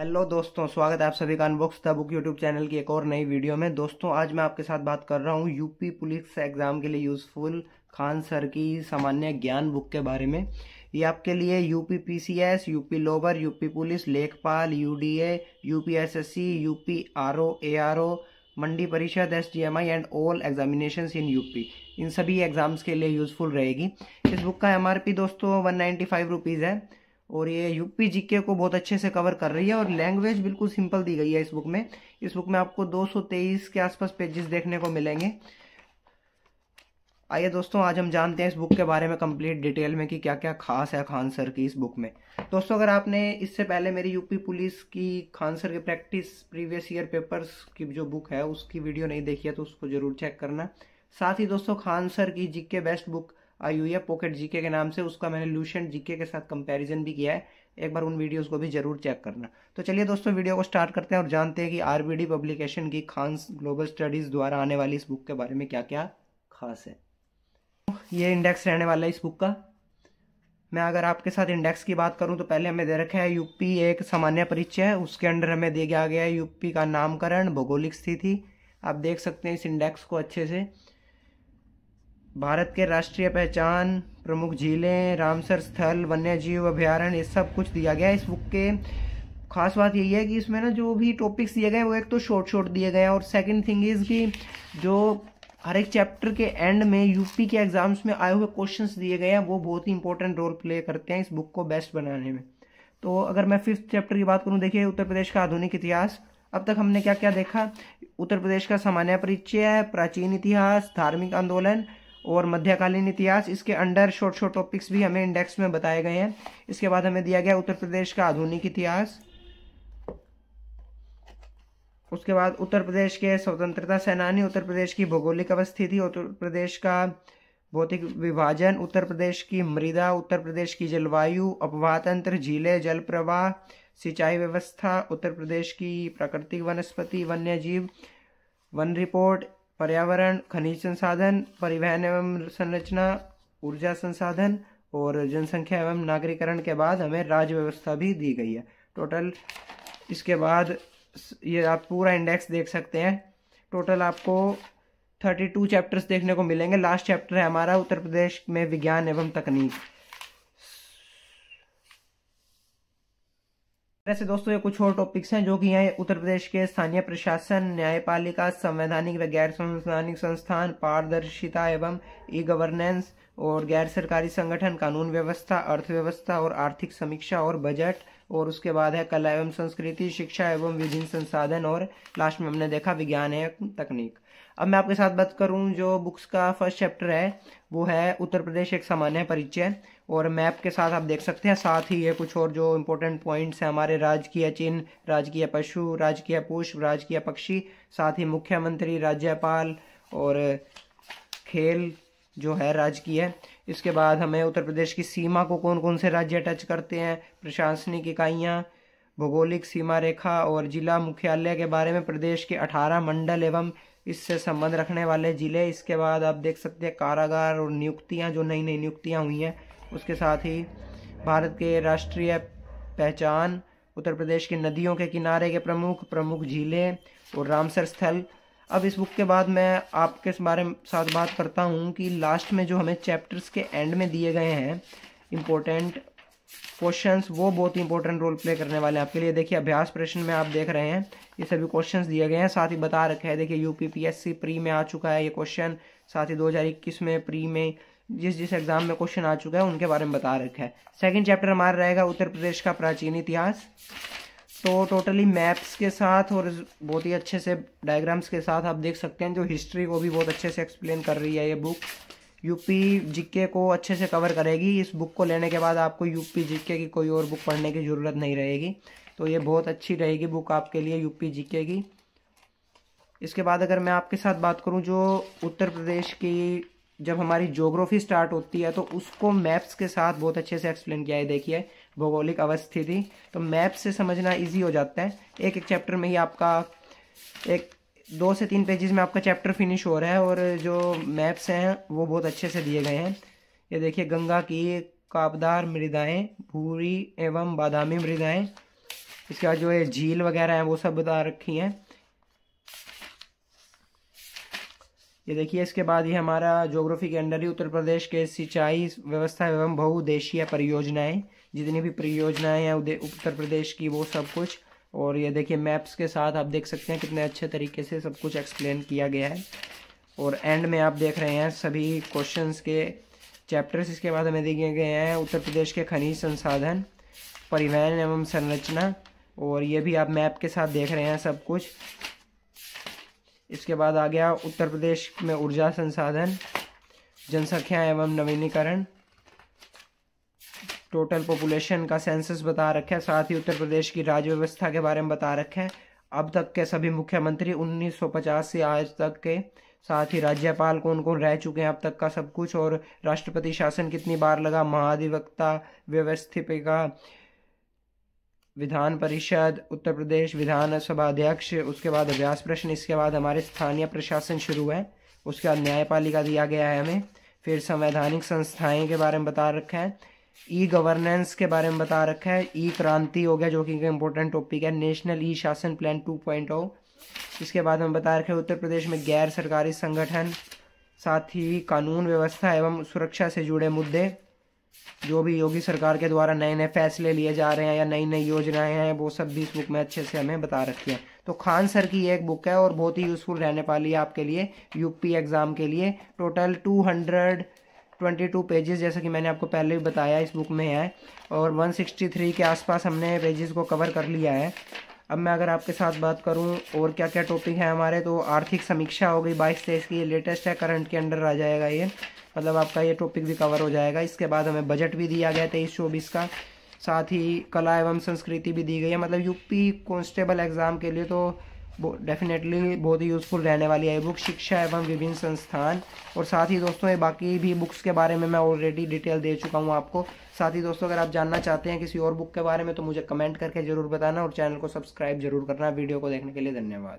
hello दोस्तों स्वागत है आप सभी का unbox the book YouTube channel की एक और नई वीडियो में दोस्तों आज मैं आपके साथ बात कर रहा हूँ यूपी पुलिस एग्ज़ाम के लिए यूज़फुल खान सर की सामान्य ज्ञान बुक के बारे में ये आपके लिए यूपी पीसीएस यूपी लोबर यूपी पुलिस लेखपाल UDA UPSSSC UP RO ARO मंडी परिषद S D M I and all examination in UP इन सभी एग्ज़ाम्स के लिए यूज़फुल रहेगी इस बुक का एम दोस्तों वन नाइन्टी है और ये यूपी जीके को बहुत अच्छे से कवर कर रही है और लैंग्वेज बिल्कुल सिंपल दी गई है इस बुक में इस बुक में आपको 223 के आसपास पेजेस देखने को मिलेंगे आइए दोस्तों आज हम जानते हैं इस बुक के बारे में कंप्लीट डिटेल में कि क्या क्या खास है खान सर की इस बुक में दोस्तों अगर आपने इससे पहले मेरी यूपी पुलिस की खान सर की प्रैक्टिस प्रीवियस ईयर पेपर्स की जो बुक है उसकी वीडियो नहीं देखी है तो उसको जरूर चेक करना साथ ही दोस्तों खान सर की जी बेस्ट बुक है पॉकेट जीके के नाम से उसका मैंने लूशेंट जीके के साथ कंपैरिजन भी किया है एक बार उन वीडियोस को भी जरूर चेक करना तो चलिए दोस्तों वीडियो को स्टार्ट करते हैं और जानते हैं कि आरबीडी पब्लिकेशन की खांस ग्लोबल स्टडीज़ द्वारा आने वाली इस बुक के बारे में क्या क्या खास है ये इंडेक्स रहने वाला है इस बुक का मैं अगर आपके साथ इंडेक्स की बात करूं तो पहले हमें दे रखा है यूपी एक सामान्य परिचय है उसके अंडर हमें दिया गया है यूपी का नामकरण भौगोलिक स्थिति आप देख सकते हैं इस इंडेक्स को अच्छे से भारत के राष्ट्रीय पहचान प्रमुख झीलें रामसर स्थल वन्य जीव अभ्यारण्य ये सब कुछ दिया गया है इस बुक के खास बात यही है कि इसमें ना जो भी टॉपिक्स दिए गए वो एक तो शॉर्ट शॉर्ट दिए गए हैं और सेकंड थिंग इज़ कि जो हर एक चैप्टर के एंड में यूपी के एग्जाम्स में आए हुए क्वेश्चंस दिए गए हैं वो बहुत ही इंपॉर्टेंट रोल प्ले करते हैं इस बुक को बेस्ट बनाने में तो अगर मैं फिफ्थ चैप्टर की बात करूँ देखिए उत्तर प्रदेश का आधुनिक इतिहास अब तक हमने क्या क्या देखा उत्तर प्रदेश का सामान्य परिचय प्राचीन इतिहास धार्मिक आंदोलन और मध्यकालीन इतिहास इसके अंडर शॉर्ट शॉर्ट टॉपिक्स भी हमें इंडेक्स में बताए गए हैं इसके बाद हमें दिया गया उत्तर प्रदेश का आधुनिक इतिहास उसके बाद उत्तर प्रदेश के स्वतंत्रता सेनानी उत्तर प्रदेश की भौगोलिक अवस्थिति उत्तर प्रदेश का भौतिक विभाजन उत्तर प्रदेश की मृदा उत्तर प्रदेश की जलवायु अपवातंत्र झीले जल प्रवाह सिंचाई व्यवस्था उत्तर प्रदेश की प्राकृतिक वनस्पति वन्य जीव वन रिपोर्ट पर्यावरण खनिज संसाधन परिवहन एवं संरचना ऊर्जा संसाधन और जनसंख्या एवं नागरिकरण के बाद हमें राज्य व्यवस्था भी दी गई है टोटल इसके बाद ये आप पूरा इंडेक्स देख सकते हैं टोटल आपको थर्टी टू चैप्टर्स देखने को मिलेंगे लास्ट चैप्टर है हमारा उत्तर प्रदेश में विज्ञान एवं तकनीक वैसे दोस्तों ये कुछ और टॉपिक्स हैं जो कि यहाँ उत्तर प्रदेश के स्थानीय प्रशासन न्यायपालिका संवैधानिक व गैर संवैधानिक संस्थान पारदर्शिता एवं ई गवर्नेंस और गैर सरकारी संगठन कानून व्यवस्था अर्थव्यवस्था और आर्थिक समीक्षा और बजट और उसके बाद है कला एवं संस्कृति शिक्षा एवं विभिन्न संसाधन और लास्ट में हमने देखा विज्ञान है तकनीक अब मैं आपके साथ बात करूं जो बुक्स का फर्स्ट चैप्टर है वो है उत्तर प्रदेश एक सामान्य परिचय और मैप के साथ आप देख सकते हैं साथ ही ये कुछ और जो इम्पोर्टेंट पॉइंट्स हैं हमारे राजकीय चिन्ह राजकीय पशु राजकीय पुष्प राजकीय पक्षी साथ ही मुख्यमंत्री राज्यपाल और खेल जो है राजकीय इसके बाद हमें उत्तर प्रदेश की सीमा को कौन कौन से राज्य टच करते हैं प्रशासनिक इकाइयाँ भौगोलिक सीमा रेखा और जिला मुख्यालय के बारे में प्रदेश के अठारह मंडल एवं इससे संबंध रखने वाले जिले इसके बाद आप देख सकते हैं कारागार और नियुक्तियां जो नई नई नियुक्तियां हुई हैं उसके साथ ही भारत के राष्ट्रीय पहचान उत्तर प्रदेश के नदियों के किनारे के प्रमुख प्रमुख झीलें और रामसर स्थल अब इस बुक के बाद मैं आपके बारे में साथ बात करता हूँ कि लास्ट में जो हमें चैप्टर्स के एंड में दिए गए हैं इम्पोर्टेंट क्वेश्चंस वो बहुत इंपॉर्टेंट रोल प्ले करने वाले हैं आपके लिए देखिए अभ्यास प्रश्न में आप देख रहे हैं ये सभी क्वेश्चंस दिए गए हैं साथ ही बता रखे हैं देखिए यूपीपीएससी प्री में आ चुका है ये क्वेश्चन साथ ही दो में प्री में जिस जिस एग्जाम में क्वेश्चन आ चुका है उनके बारे में बता रखा है सेकेंड चैप्टर हमारा रहेगा उत्तर प्रदेश का प्राचीन इतिहास तो टोटली मैप्स के साथ और बहुत ही अच्छे से डायग्राम्स के साथ आप देख सकते हैं जो हिस्ट्री को भी बहुत अच्छे से एक्सप्लेन कर रही है ये बुक यूपी जीके को अच्छे से कवर करेगी इस बुक को लेने के बाद आपको यूपी जीके की कोई और बुक पढ़ने की ज़रूरत नहीं रहेगी तो ये बहुत अच्छी रहेगी बुक आपके लिए यूपी जीके की इसके बाद अगर मैं आपके साथ बात करूँ जो उत्तर प्रदेश की जब हमारी जोग्राफी स्टार्ट होती है तो उसको मैप्स के साथ बहुत अच्छे से एक्सप्लेन किया है देखिए भौगोलिक अवस्थिति तो मैप से समझना ईजी हो जाता है एक एक चैप्टर में ही आपका एक दो से तीन पेजेस में आपका चैप्टर फिनिश हो रहा है और जो मैप्स हैं वो बहुत अच्छे से दिए गए हैं ये देखिए गंगा की कापदार मृदाएँ भूरी एवं बादामी मृदाएँ इसके बाद जो ये झील वगैरह हैं वो सब बता रखी हैं ये देखिए इसके बाद ये हमारा जोग्राफी के अंडर ही उत्तर प्रदेश के सिंचाई व्यवस्था एवं बहुउद्देशीय परियोजनाएं जितनी भी परियोजनाएं हैं उत्तर प्रदेश की वो सब कुछ और ये देखिए मैप्स के साथ आप देख सकते हैं कितने अच्छे तरीके से सब कुछ एक्सप्लेन किया गया है और एंड में आप देख रहे हैं सभी क्वेश्चंस के चैप्टर्स इसके बाद हमें दिए गए हैं उत्तर प्रदेश के खनिज संसाधन परिवहन एवं संरचना और ये भी आप मैप के साथ देख रहे हैं सब कुछ इसके बाद आ गया उत्तर प्रदेश में ऊर्जा संसाधन जनसंख्या एवं नवीनीकरण टोटल पॉपुलेशन का सेंसस बता रखा है साथ ही उत्तर प्रदेश की राज्य व्यवस्था के बारे में बता रखे है अब तक के सभी मुख्यमंत्री 1950 से आज तक के साथ ही राज्यपाल कौन कौन रह चुके हैं अब तक का सब कुछ और राष्ट्रपति शासन कितनी बार लगा महाधिवक्ता व्यवस्थिपिका विधान परिषद उत्तर प्रदेश विधानसभा अध्यक्ष उसके बाद अभ्यास प्रश्न इसके बाद हमारे स्थानीय प्रशासन शुरू है उसके बाद न्यायपालिका दिया गया है हमें फिर संवैधानिक संस्थाएं के बारे में बता रखा है ई गवर्नेंस के बारे में बता रखा है ई e क्रांति हो गया जो कि इंपॉर्टेंट टॉपिक है नेशनल ई शासन प्लान टू पॉइंट ओ इसके बाद हम बता रखे उत्तर प्रदेश में गैर सरकारी संगठन साथ ही कानून व्यवस्था एवं सुरक्षा से जुड़े मुद्दे जो भी योगी सरकार के द्वारा नए नए फैसले लिए जा रहे हैं या नई नई योजनाएं हैं वो सब भी इस बुक में अच्छे से हमें बता रखी हैं तो खान सर की एक बुक है और बहुत ही यूज़फुल रहने वाली है आपके लिए यूपी एग्ज़ाम के लिए total two hundred twenty two pages जैसा कि मैंने आपको पहले भी बताया इस बुक में है और वन सिक्सटी थ्री के आसपास हमने पेजेस को कवर कर लिया है अब मैं अगर आपके साथ बात करूं और क्या क्या टॉपिक है हमारे तो आर्थिक समीक्षा हो गई बाईस तेईस की लेटेस्ट है करंट के अंडर आ जाएगा ये मतलब आपका ये टॉपिक भी कवर हो जाएगा इसके बाद हमें बजट भी दिया गया तेईस चौबीस का साथ ही कला एवं संस्कृति भी दी गई है मतलब यूपी कॉन्स्टेबल एग्ज़ाम के लिए तो डेफिनेटली बहुत ही यूज़फुल रहने वाली है बुक शिक्षा एवं विभिन्न संस्थान और साथ ही दोस्तों ये बाकी भी बुक्स के बारे में मैं ऑलरेडी डिटेल दे चुका हूँ आपको साथ ही दोस्तों अगर आप जानना चाहते हैं किसी और बुक के बारे में तो मुझे कमेंट करके ज़रूर बताना और चैनल को सब्सक्राइब जरूर करना वीडियो को देखने के लिए धन्यवाद